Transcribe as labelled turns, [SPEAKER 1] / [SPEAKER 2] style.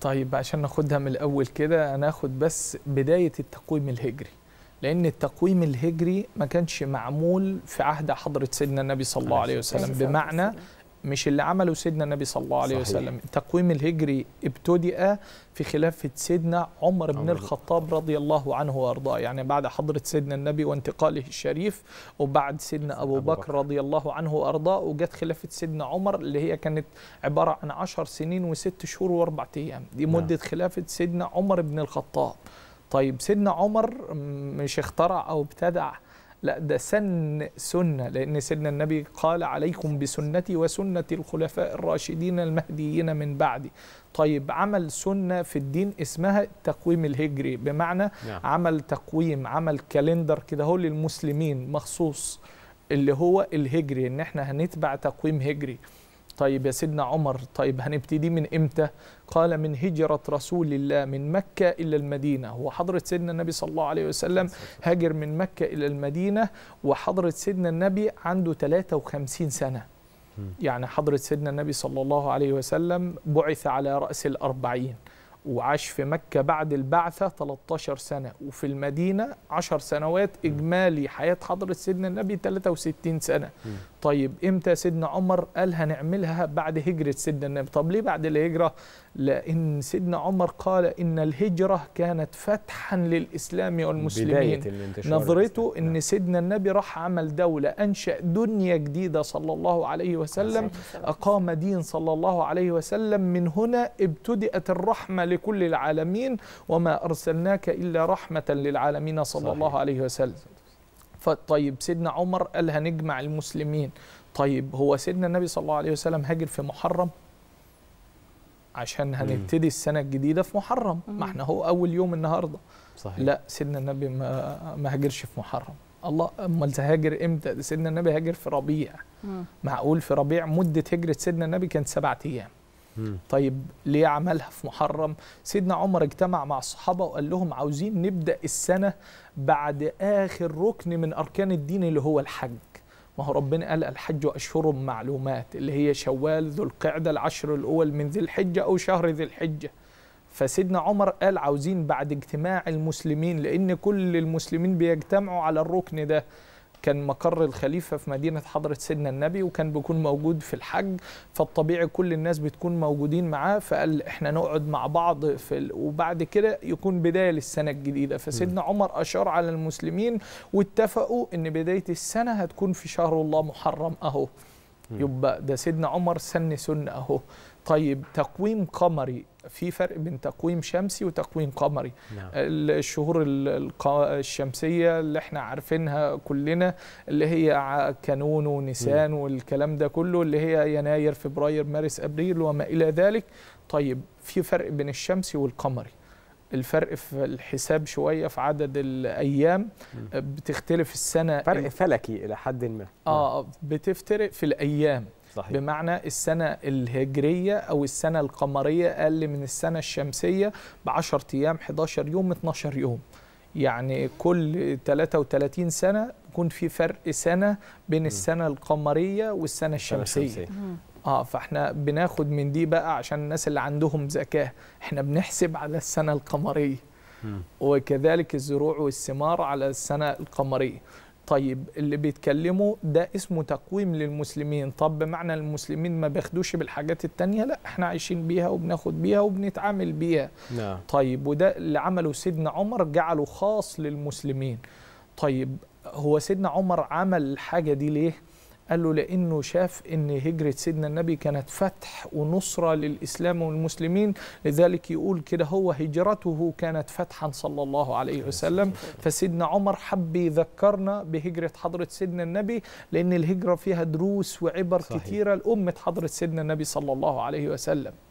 [SPEAKER 1] طيب عشان ناخدها من الاول كده انا اخد بس بدايه التقويم الهجري لان التقويم الهجري ما كانش معمول في عهد حضره سيدنا النبي صلى الله عليه وسلم بمعنى مش اللي عمله سيدنا النبي صلى الله عليه صحيح. وسلم التقويم الهجري ابتدأ في خلافة سيدنا عمر بن الخطاب رضي الله عنه وارضاه يعني بعد حضرة سيدنا النبي وانتقاله الشريف وبعد سيدنا أبو, أبو بكر, بكر رضي الله عنه وارضاه وجت خلافة سيدنا عمر اللي هي كانت عبارة عن عشر سنين وست شهور واربع أيام دي نعم. مدة خلافة سيدنا عمر بن الخطاب طيب سيدنا عمر مش اخترع أو ابتدع لا ده سن سنة لأن سيدنا النبي قال عليكم بسنتي وسنة الخلفاء الراشدين المهديين من بعدي طيب عمل سنة في الدين اسمها التقويم الهجري بمعنى نعم. عمل تقويم عمل كالندر كده هو للمسلمين مخصوص اللي هو الهجري ان احنا هنتبع تقويم هجري طيب يا سيدنا عمر طيب هنبتدي من إمتى قال من هجرة رسول الله من مكة إلى المدينة وحضرة سيدنا النبي صلى الله عليه وسلم هاجر من مكة إلى المدينة وحضرة سيدنا النبي عنده 53 سنة يعني حضرة سيدنا النبي صلى الله عليه وسلم بعث على رأس الأربعين وعاش في مكة بعد البعثة 13 سنة وفي المدينة 10 سنوات إجمالي حياة حضرة سيدنا النبي 63 سنة طيب إمتى سيدنا عمر قال هنعملها بعد هجرة سيدنا النبي طب ليه بعد الهجرة لأن سيدنا عمر قال إن الهجرة كانت فتحا للإسلام والمسلمين نظرته إن نعم. سيدنا النبي راح عمل دولة أنشأ دنيا جديدة صلى الله عليه وسلم نعم. أقام دين صلى الله عليه وسلم من هنا ابتدأت الرحمة لكل العالمين وما أرسلناك إلا رحمة للعالمين صلى صحيح. الله عليه وسلم طيب سيدنا عمر قال هنجمع المسلمين طيب هو سيدنا النبي صلى الله عليه وسلم هاجر في محرم عشان هنبتدي السنة الجديدة في محرم ما احنا هو أول يوم النهاردة صحيح. لا سيدنا النبي ما, ما هاجرش في محرم الله امال تهاجر امتى سيدنا النبي هاجر في ربيع مم. معقول في ربيع مده هجره سيدنا النبي كانت سبعة ايام طيب ليه عملها في محرم سيدنا عمر اجتمع مع الصحابه وقال لهم عاوزين نبدا السنه بعد اخر ركن من اركان الدين اللي هو الحج ما هو ربنا قال الحج أشهر معلومات اللي هي شوال ذو القعدة العشر الأول من ذي الحجة أو شهر ذي الحجة فسيدنا عمر قال عاوزين بعد اجتماع المسلمين لأن كل المسلمين بيجتمعوا على الركن ده كان مقر الخليفه في مدينه حضره سيدنا النبي وكان بيكون موجود في الحج فالطبيعي كل الناس بتكون موجودين معاه فقال احنا نقعد مع بعض في ال... وبعد كده يكون بدايه للسنه الجديده فسيدنا عمر اشار على المسلمين واتفقوا ان بدايه السنه هتكون في شهر الله محرم اهو يبقى ده سيدنا عمر سن سنه اهو طيب تقويم قمري في فرق بين تقويم شمسي وتقويم قمري نعم. الشهور الشمسية اللي احنا عارفينها كلنا اللي هي كانون ونيسان والكلام ده كله اللي هي يناير فبراير مارس أبريل وما إلى ذلك طيب في فرق بين الشمسي والقمري الفرق في الحساب شويه في عدد الايام آه، بتختلف السنه فرق فلكي الى حد ما آه،, نعم. اه بتفترق في الايام صحيح. بمعنى السنة الهجرية أو السنة القمرية أقل من السنة الشمسية ب 10 أيام 11 يوم 12 يوم يعني كل 33 سنة يكون في فرق سنة بين السنة القمرية والسنة الشمسية اه فاحنا بناخد من دي بقى عشان الناس اللي عندهم زكاه احنا بنحسب على السنه القمريه وكذلك الزروع والثمار على السنه القمريه طيب اللي بيتكلموا ده اسمه تقويم للمسلمين طب بمعنى المسلمين ما بياخدوش بالحاجات التانية لا احنا عايشين بيها وبناخد بيها وبنتعامل بيها نعم. طيب وده اللي عمله سيدنا عمر جعله خاص للمسلمين طيب هو سيدنا عمر عمل الحاجة دي ليه قال له لأنه شاف أن هجرة سيدنا النبي كانت فتح ونصرة للإسلام والمسلمين لذلك يقول كده هو هجرته كانت فتحا صلى الله عليه وسلم فسيدنا عمر حب يذكرنا بهجرة حضرة سيدنا النبي لأن الهجرة فيها دروس وعبر صحيح. كثيرة لأمة حضرة سيدنا النبي صلى الله عليه وسلم